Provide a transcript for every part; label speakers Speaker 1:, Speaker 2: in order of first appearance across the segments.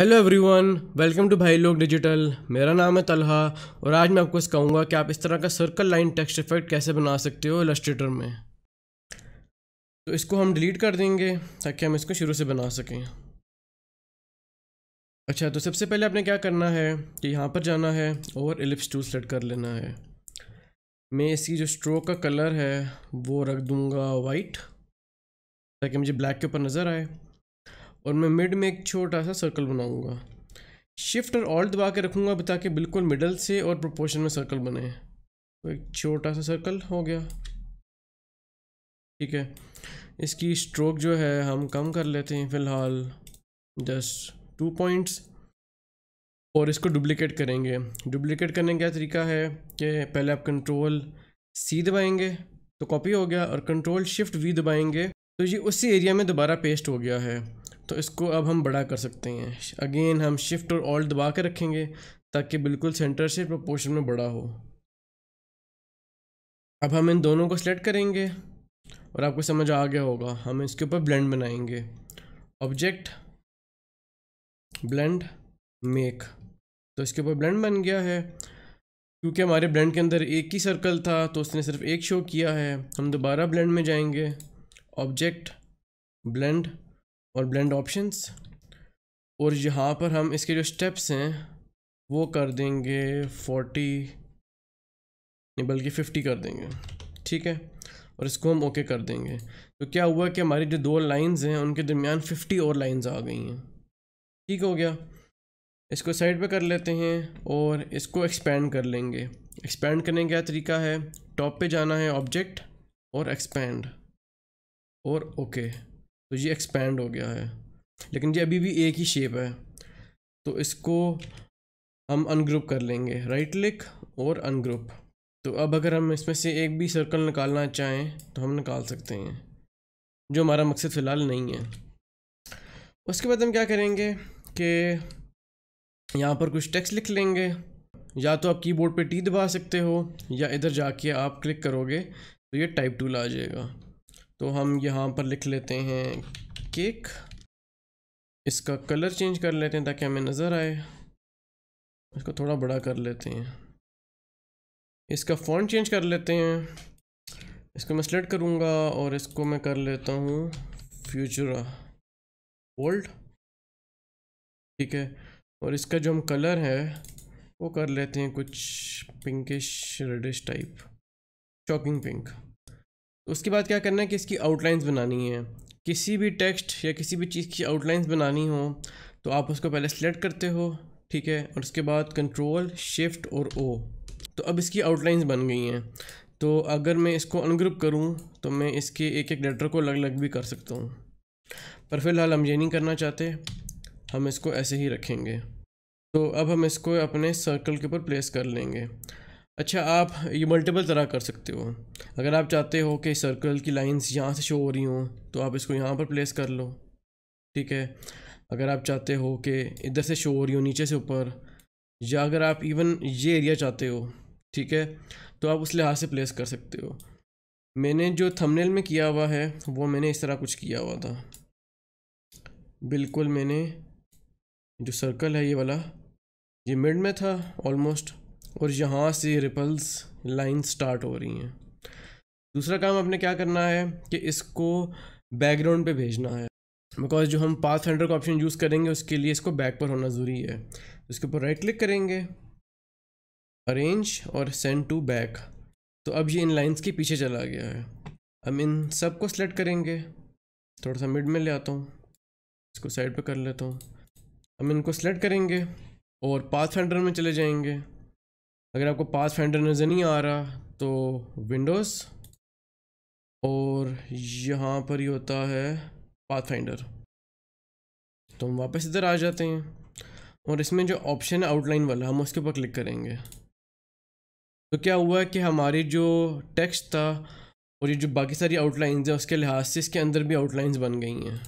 Speaker 1: Hello everyone welcome to भाई लोग digital मेरा नाम है तलहा और आज मैं आपको सिखाऊंगा कि आप इस तरह का सर्कल लाइन टेक्स्ट इफेक्ट कैसे बना सकते हो इलस्ट्रेटर में तो इसको हम डिलीट कर देंगे ताकि हम इसको शुरू से बना सकें अच्छा तो सबसे पहले आपने क्या करना है कि यहाँ पर जाना है और एलिप्स टू सेलेक्ट कर लेना है मैं इसकी जो स्ट्रोक का कलर है वो रख दूँगा वाइट ताकि मुझे ब्लैक के ऊपर नज़र आए और मैं मिड में एक छोटा सा सर्कल बनाऊँगा शिफ्ट और ऑल्ट दबा के रखूंगा अभी ताकि बिल्कुल मिडल से और प्रोपोर्शन में सर्कल बने तो एक छोटा सा सर्कल हो गया ठीक है इसकी स्ट्रोक जो है हम कम कर लेते हैं फ़िलहाल जस्ट टू पॉइंट्स और इसको डुप्लिकेट करेंगे डुप्लिकेट करने का तरीका है कि पहले आप कंट्रोल सी दबाएंगे तो कॉपी हो गया और कंट्रोल शिफ्ट वी दबाएंगे तो ये उसी एरिया में दोबारा पेस्ट हो गया है तो इसको अब हम बड़ा कर सकते हैं अगेन हम शिफ्ट और ऑल्ट दबा के रखेंगे ताकि बिल्कुल सेंटर से प्रोपोर्शन में बड़ा हो अब हम इन दोनों को सिलेक्ट करेंगे और आपको समझ आ गया होगा हम इसके ऊपर ब्लेंड बनाएंगे ऑब्जेक्ट ब्लेंड मेक तो इसके ऊपर ब्लेंड बन गया है क्योंकि हमारे ब्लेंड के अंदर एक ही सर्कल था तो उसने सिर्फ एक शो किया है हम दोबारा ब्लेंड में जाएंगे ऑब्जेक्ट ब्लेंड और ब्लेंड ऑप्शंस और यहाँ पर हम इसके जो स्टेप्स हैं वो कर देंगे फोर्टी नहीं बल्कि फिफ्टी कर देंगे ठीक है और इसको हम ओके कर देंगे तो क्या हुआ कि हमारी जो दो लाइंस हैं उनके दरमियान फिफ्टी और लाइंस आ गई हैं ठीक हो गया इसको साइड पे कर लेते हैं और इसको एक्सपेंड कर लेंगे एक्सपेंड करने का क्या तरीका है टॉप पे जाना है ऑब्जेक्ट और एक्सपेंड और ओके okay. तो ये एक्सपेंड हो गया है लेकिन ये अभी भी एक ही शेप है तो इसको हम अनग्रुप कर लेंगे राइट क्लिक और अनग्रुप तो अब अगर हम इसमें से एक भी सर्कल निकालना चाहें तो हम निकाल सकते हैं जो हमारा मकसद फ़िलहाल नहीं है उसके बाद हम क्या करेंगे कि यहाँ पर कुछ टेक्स्ट लिख लेंगे या तो आप कीबोर्ड पे टी दबा सकते हो या इधर जाके आप क्लिक करोगे तो ये टाइप टूल आ जाएगा तो हम यहाँ पर लिख लेते हैं केक इसका कलर चेंज कर लेते हैं ताकि हमें नज़र आए इसको थोड़ा बड़ा कर लेते हैं इसका फ़ॉन्ट चेंज कर लेते हैं इसको मैं सिलेक्ट करूँगा और इसको मैं कर लेता हूँ फ्यूचरा ओल्ड ठीक है और इसका जो हम कलर है वो कर लेते हैं कुछ pinkish reddish type shocking pink उसके बाद क्या करना है कि इसकी आउटलाइंस बनानी है किसी भी टेक्स्ट या किसी भी चीज़ की आउटलाइंस बनानी हो तो आप उसको पहले सेलेक्ट करते हो ठीक है और उसके बाद कंट्रोल शिफ्ट और ओ तो अब इसकी आउटलाइंस बन गई हैं तो अगर मैं इसको अनग्रुप करूं तो मैं इसके एक एक लेटर को अलग अलग भी कर सकता हूं पर फिलहाल हम ये नहीं करना चाहते हम इसको ऐसे ही रखेंगे तो अब हम इसको अपने सर्कल के ऊपर प्लेस कर लेंगे अच्छा आप ये मल्टीपल तरह कर सकते हो अगर आप चाहते हो कि सर्कल की लाइंस यहाँ से शो हो रही हों तो आप इसको यहाँ पर प्लेस कर लो ठीक है अगर आप चाहते हो कि इधर से शो हो रही हो नीचे से ऊपर या अगर आप इवन ये एरिया चाहते हो ठीक है तो आप उस लिहाज से प्लेस कर सकते हो मैंने जो थंबनेल में किया हुआ है वो मैंने इस तरह कुछ किया हुआ था बिल्कुल मैंने जो सर्कल है ये वाला ये मिड में था ऑलमोस्ट और यहाँ से रिपल्स लाइन स्टार्ट हो रही हैं दूसरा काम आपने क्या करना है कि इसको बैकग्राउंड पे भेजना है बिकॉज जो हम पाथ हैंडर का ऑप्शन यूज़ करेंगे उसके लिए इसको बैक पर होना ज़रूरी है इसके ऊपर राइट क्लिक करेंगे अरेंज और सेंड टू बैक तो अब ये इन लाइन्स के पीछे चला गया है हम इन सब को सिलेक्ट करेंगे थोड़ा सा मिड में ले आता हूँ इसको साइड पे कर लेता हूँ हम इनको सेलेक्ट करेंगे और पाथ हैंडर में चले जाएंगे अगर आपको पास फाइंडर नज़र नहीं आ रहा तो विंडोज़ और यहाँ पर ही होता है पाथ फाइंडर तो हम वापस इधर आ जाते हैं और इसमें जो ऑप्शन है आउटलाइन वाला हम उसके ऊपर क्लिक करेंगे तो क्या हुआ कि हमारी जो टेक्स्ट था और ये जो बाकी सारी आउटलाइंस हैं उसके लिहाज से इसके अंदर भी आउटलाइंस बन गई हैं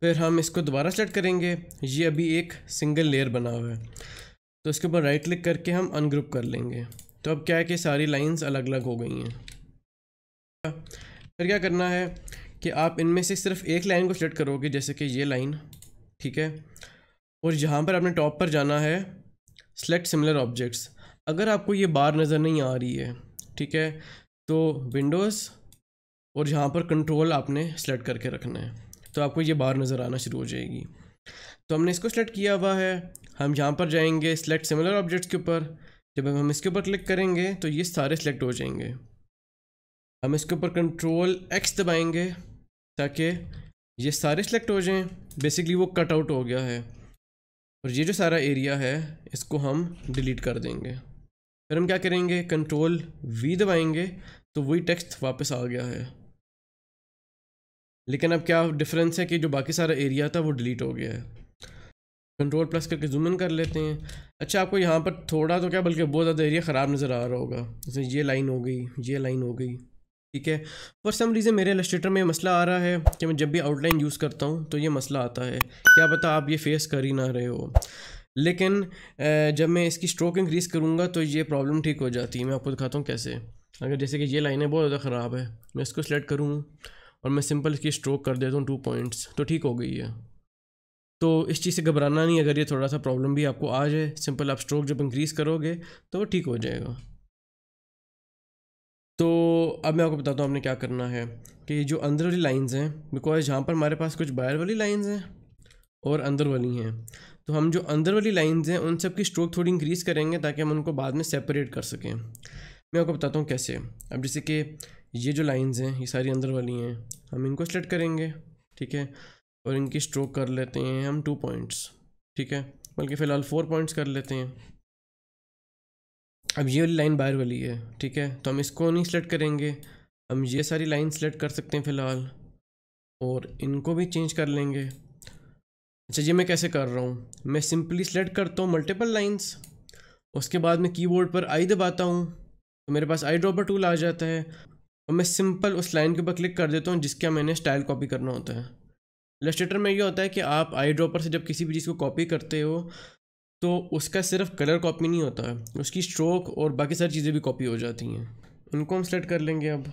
Speaker 1: फिर हम इसको दोबारा सेलेक्ट करेंगे ये अभी एक सिंगल लेयर बना हुआ है तो इसके ऊपर राइट क्लिक करके हम अनग्रुप कर लेंगे तो अब क्या है कि सारी लाइंस अलग अलग हो गई हैं फिर क्या करना है कि आप इनमें से सिर्फ एक लाइन को सिलेक्ट करोगे जैसे कि ये लाइन ठीक है और जहाँ पर आपने टॉप पर जाना है सेलेक्ट सिमिलर ऑब्जेक्ट्स अगर आपको ये बार नज़र नहीं आ रही है ठीक है तो विंडोज़ और जहाँ पर कंट्रोल आपने सेलेक्ट करके रखना है तो आपको ये बार नज़र आना शुरू हो जाएगी तो हमने इसको सेलेक्ट किया हुआ है हम यहाँ पर जाएंगे सिलेक्ट सिमिलर ऑब्जेक्ट्स के ऊपर जब हम इसके ऊपर क्लिक करेंगे तो ये सारे सिलेक्ट हो जाएंगे हम इसके ऊपर कंट्रोल एक्स दबाएंगे ताकि ये सारे सिलेक्ट हो जाएं बेसिकली वो कट आउट हो गया है और ये जो सारा एरिया है इसको हम डिलीट कर देंगे फिर हम क्या करेंगे कंट्रोल वी दबाएंगे तो वही टेक्स्ट वापस आ गया है लेकिन अब क्या डिफरेंस है कि जो बाकी सारा एरिया था वो डिलीट हो गया है कंट्रोल प्लस करके जूम इन कर लेते हैं अच्छा आपको यहाँ पर थोड़ा तो क्या बल्कि बहुत ज़्यादा एरिया ख़राब नज़र आ रहा होगा जैसे ये लाइन हो गई ये लाइन हो गई ठीक है फॉर सम रीज़न मेरे इलस्ट्रेटर में मसला आ रहा है कि मैं जब भी आउटलाइन यूज़ करता हूँ तो ये मसला आता है क्या पता आप ये फेस कर ही ना रहे हो लेकिन जब मैं इसकी स्ट्रोक इंक्रीज करूँगा तो ये प्रॉब्लम ठीक हो जाती है मैं आपको दिखाता हूँ कैसे अगर जैसे कि ये लाइनें बहुत ज़्यादा ख़राब है मैं इसको सेलेक्ट करूँ और मैं सिंपल इसकी स्ट्रोक कर देता हूँ टू पॉइंट्स तो ठीक हो गई है तो इस चीज़ से घबराना नहीं अगर ये थोड़ा सा प्रॉब्लम भी आपको आ जाए सिंपल आप स्ट्रोक जब इंक्रीज़ करोगे तो ठीक हो जाएगा तो अब मैं आपको बताता हूँ आपने क्या करना है कि जो अंदर वाली लाइंस हैं बिकॉज जहाँ पर हमारे पास कुछ बाहर वाली लाइंस हैं और अंदर वाली हैं तो हम जो अंदर वाली लाइंस हैं उन सब की स्ट्रोक थोड़ी इंक्रीज़ करेंगे ताकि हम उनको बाद में सेपरेट कर सकें मैं आपको बताता हूँ कैसे अब जैसे कि ये जो लाइंस हैं ये सारी अंदर वाली हैं हम इनको स्लेट करेंगे ठीक है और इनकी स्ट्रोक कर लेते हैं हम टू पॉइंट्स ठीक है बल्कि फ़िलहाल फोर पॉइंट्स कर लेते हैं अब ये वाली लाइन बाहर वाली है ठीक है तो हम इसको नहीं सिलेक्ट करेंगे हम ये सारी लाइन सेलेक्ट कर सकते हैं फ़िलहाल और इनको भी चेंज कर लेंगे अच्छा ये मैं कैसे कर रहा हूँ मैं सिंपली सिलेक्ट करता हूँ मल्टीपल लाइन्स उसके बाद मैं कीबोर्ड पर आई दबाता हूँ तो मेरे पास आई ड्रॉपर टूल आ जाता है और मैं सिंपल उस लाइन के ऊपर क्लिक कर देता हूँ जिसका मैंने स्टाइल कॉपी करना होता है इलस्ट्रेटर में ये होता है कि आप आई ड्रॉपर से जब किसी भी चीज़ को कॉपी करते हो तो उसका सिर्फ कलर कॉपी नहीं होता है उसकी स्ट्रोक और बाकी सारी चीज़ें भी कॉपी हो जाती हैं इनको हम सेलेक्ट कर लेंगे अब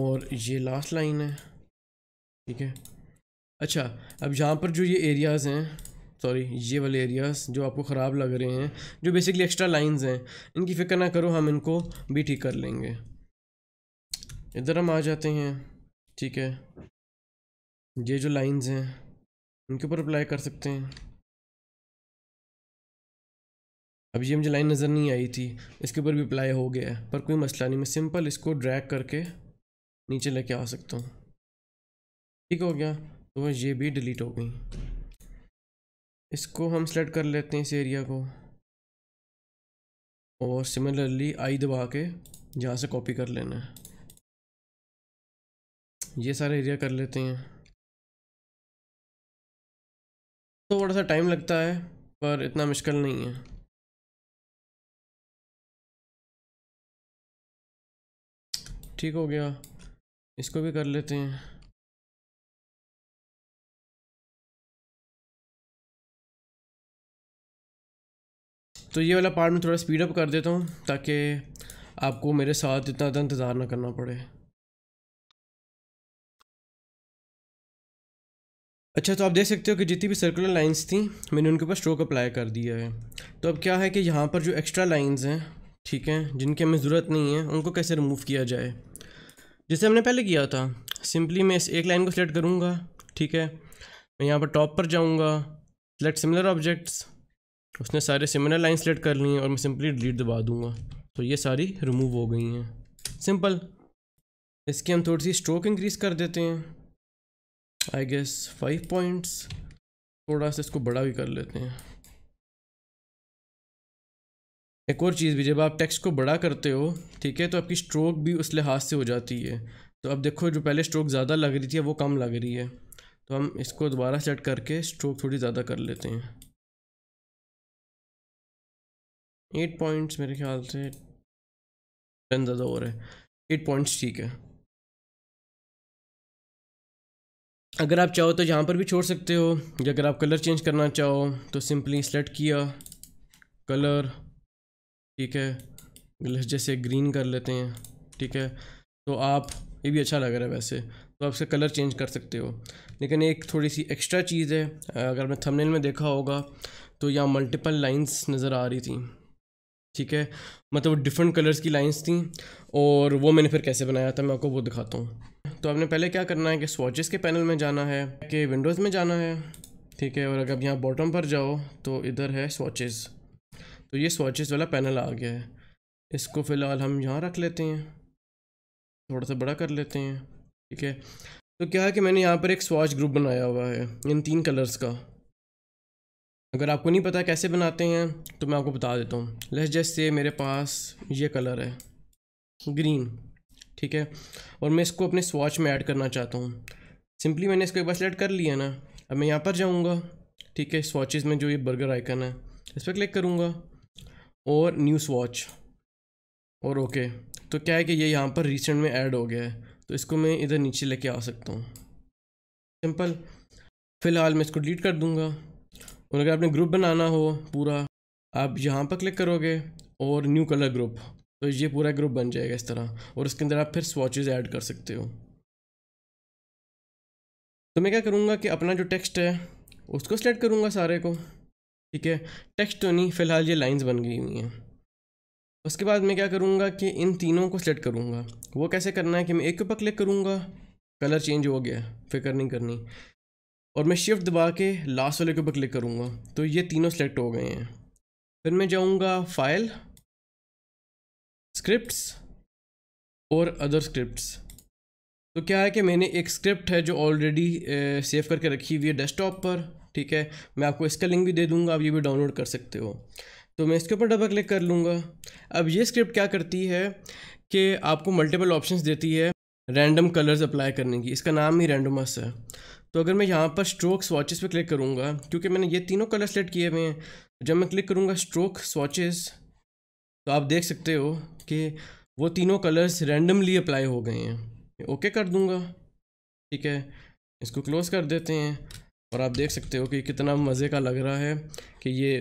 Speaker 1: और ये लास्ट लाइन है ठीक है अच्छा अब यहाँ पर जो ये एरियाज़ हैं सॉरी ये वाले एरियाज़ जो आपको ख़राब लग रहे हैं जो बेसिकली एक्स्ट्रा लाइंस हैं इनकी फ़िक्र ना करो हम इनको भी ठीक कर लेंगे इधर हम आ जाते हैं ठीक है ये जो लाइंस हैं उनके ऊपर अप्लाई कर सकते हैं अब ये मुझे लाइन नज़र नहीं आई थी इसके ऊपर भी अप्लाई हो गया है पर कोई मसला नहीं मैं सिंपल इसको ड्रैग करके नीचे लेके आ सकता हूँ ठीक हो गया तो ये भी डिलीट हो गई इसको हम सेलेक्ट कर लेते हैं इस एरिया को और सिमिलरली आई दबा के यहाँ से कॉपी कर लेना है ये सारा एरिया कर लेते हैं तो थोड़ा सा टाइम लगता है पर इतना मुश्किल नहीं है ठीक हो गया इसको भी कर लेते हैं तो ये वाला पार्ट में थोड़ा स्पीडअप कर देता हूँ ताकि आपको मेरे साथ इतना इंतज़ार ना करना पड़े अच्छा तो आप देख सकते हो कि जितनी भी सर्कुलर लाइंस थी मैंने उनके ऊपर स्ट्रोक अप्लाई कर दिया है तो अब क्या है कि यहाँ पर जो एक्स्ट्रा लाइंस हैं ठीक है जिनकी हमें ज़रूरत नहीं है उनको कैसे रिमूव किया जाए जैसे हमने पहले किया था सिंपली मैं इस एक लाइन को सिलेक्ट करूँगा ठीक है मैं यहाँ पर टॉप पर जाऊँगा सिलेक्ट सिमिलर ऑब्जेक्ट्स उसने सारे सिमिलर लाइन सेलेक्ट कर ली हैं और मैं सिंपली डिलीट दबा दूँगा तो ये सारी रिमूव हो गई हैं सिंपल इसकी हम थोड़ी सी स्ट्रोक इंक्रीज़ कर देते हैं आई गेस फाइव पॉइंट्स थोड़ा सा इसको बड़ा भी कर लेते हैं एक और चीज़ भी जब आप टेक्स्ट को बड़ा करते हो ठीक है तो आपकी स्ट्रोक भी उस लिहाज से हो जाती है तो अब देखो जो पहले स्ट्रोक ज़्यादा लग रही थी वो कम लग रही है तो हम इसको दोबारा सेट करके स्ट्रोक थोड़ी ज़्यादा कर लेते हैं एट पॉइंट्स मेरे ख्याल से टेन ज़्यादा और है एट पॉइंट्स ठीक है अगर आप चाहो तो यहाँ पर भी छोड़ सकते हो या अगर आप कलर चेंज करना चाहो तो सिंपली सेलेक्ट किया कलर ठीक है जैसे ग्रीन कर लेते हैं ठीक है तो आप ये भी अच्छा लग रहा है वैसे तो आप इसका कलर चेंज कर सकते हो लेकिन एक थोड़ी सी एक्स्ट्रा चीज़ है अगर मैं थंबनेल में देखा होगा तो यहाँ मल्टीपल लाइंस नज़र आ रही थी ठीक है मतलब डिफरेंट कलर्स की लाइंस थी और वो मैंने फिर कैसे बनाया था मैं आपको वो दिखाता हूँ तो आपने पहले क्या करना है कि स्वाचेस के पैनल में जाना है कि विंडोज़ में जाना है ठीक है और अगर यहाँ बॉटम पर जाओ तो इधर है स्वाचेस तो ये स्वाचेस वाला पैनल आ गया है इसको फ़िलहाल हम यहाँ रख लेते हैं थोड़ा सा बड़ा कर लेते हैं ठीक है तो क्या है कि मैंने यहाँ पर एक स्वाच ग्रुप बनाया हुआ है इन तीन कलर्स का अगर आपको नहीं पता कैसे बनाते हैं तो मैं आपको बता देता हूँ लेस जैसे से मेरे पास ये कलर है ग्रीन ठीक है और मैं इसको अपने स्वाच में ऐड करना चाहता हूँ सिंपली मैंने इसको एक बार सेलेक्ट कर लिया ना अब मैं यहाँ पर जाऊँगा ठीक है स्वाचेज़ में जो ये बर्गर आइकन है इस पर क्लिक करूँगा और न्यू स्वाच और ओके तो क्या है कि ये यहाँ पर रिसेंट में ऐड हो गया है तो इसको मैं इधर नीचे लेके आ सकता हूँ सिंपल फ़िलहाल मैं इसको डिलीट कर दूँगा और अगर आपने ग्रुप बनाना हो पूरा आप यहाँ पर क्लिक करोगे और न्यू कलर ग्रुप तो ये पूरा ग्रुप बन जाएगा इस तरह और उसके अंदर आप फिर स्वॉचेज़ ऐड कर सकते हो तो मैं क्या करूँगा कि अपना जो टेक्स्ट है उसको सेलेक्ट करूँगा सारे को ठीक है टेक्स्ट तो नहीं फ़िलहाल ये लाइंस बन गई हुई हैं उसके बाद मैं क्या करूँगा कि इन तीनों को सेलेक्ट करूँगा वो कैसे करना है कि मैं एक के ऊपर क्लिक करूँगा कलर चेंज हो गया फिक्र नहीं करनी और मैं शिफ्ट दबा के लास्ट वाले के ऊपर क्लिक करूँगा तो ये तीनों सेलेक्ट हो गए हैं फिर मैं जाऊँगा फाइल स्क्रिप्ट्स और अदर स्क्रिप्ट्स तो क्या है कि मैंने एक स्क्रिप्ट है जो ऑलरेडी सेव करके रखी हुई है डेस्कटॉप पर ठीक है मैं आपको इसका लिंक भी दे दूंगा आप ये भी डाउनलोड कर सकते हो तो मैं इसके ऊपर डबल क्लिक कर लूँगा अब ये स्क्रिप्ट क्या करती है कि आपको मल्टीपल ऑप्शन देती है रैंडम कलर्स अप्लाई करने की इसका नाम ही रैंडमस है तो अगर मैं यहाँ पर स्ट्रोक स्वाचेस पे क्लिक करूँगा क्योंकि मैंने ये तीनों कलर सेलेक्ट किए हुए हैं जब मैं क्लिक करूँगा स्ट्रोक स्वाचेस तो आप देख सकते हो कि वो तीनों कलर्स रैंडमली अप्लाई हो गए हैं ओके कर दूंगा ठीक है इसको क्लोज़ कर देते हैं और आप देख सकते हो कि कितना मज़े का लग रहा है कि ये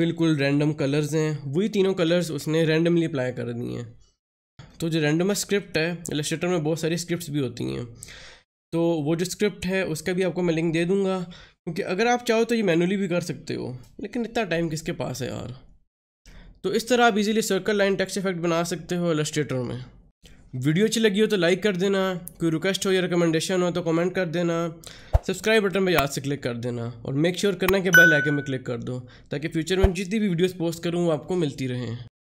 Speaker 1: बिल्कुल रैंडम कलर्स हैं वही तीनों कलर्स उसने रैंडमली अप्लाई कर दिए हैं तो जो रैंडम स्क्रिप्ट है इलेस्ट्रेटर में बहुत सारी स्क्रिप्ट भी होती हैं तो वो जो स्क्रिप्ट है उसका भी आपको मैं लिंक दे दूँगा क्योंकि अगर आप चाहो तो ये मैनुअली भी कर सकते हो लेकिन इतना टाइम किसके पास है यार तो इस तरह आप easily circle line text effect बना सकते हो इलस्ट्रेटर में वीडियो अच्छी लगी हो तो लाइक कर देना कोई रिक्वेस्ट हो या रिकमेंडेशन हो तो कमेंट कर देना सब्सक्राइब बटन पर याद से क्लिक कर देना और मेक श्योर sure करना कि बेल आइकन में क्लिक कर दो ताकि फ्यूचर में जितनी भी वीडियोस पोस्ट करूँ वो आपको मिलती रहें